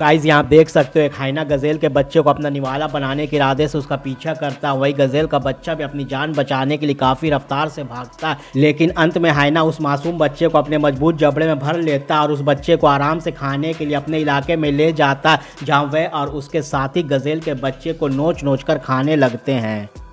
guys यहाँ देख सकते हो एक हाइना गज़ेल के बच्चे को अपना निवाला बनाने के इरादे से उसका पीछा करता है वही गज़ेल का बच्चा भी अपनी जान बचाने के लिए काफ़ी रफ्तार से भागता है लेकिन अंत में हाइना उस मासूम बच्चे को अपने मजबूत जबड़े में भर लेता है और उस बच्चे को आराम से खाने के लिए अपने इलाके में ले जाता है जहाँ वह और उसके साथी गज़ेल के बच्चे को नोच नोच कर खाने लगते हैं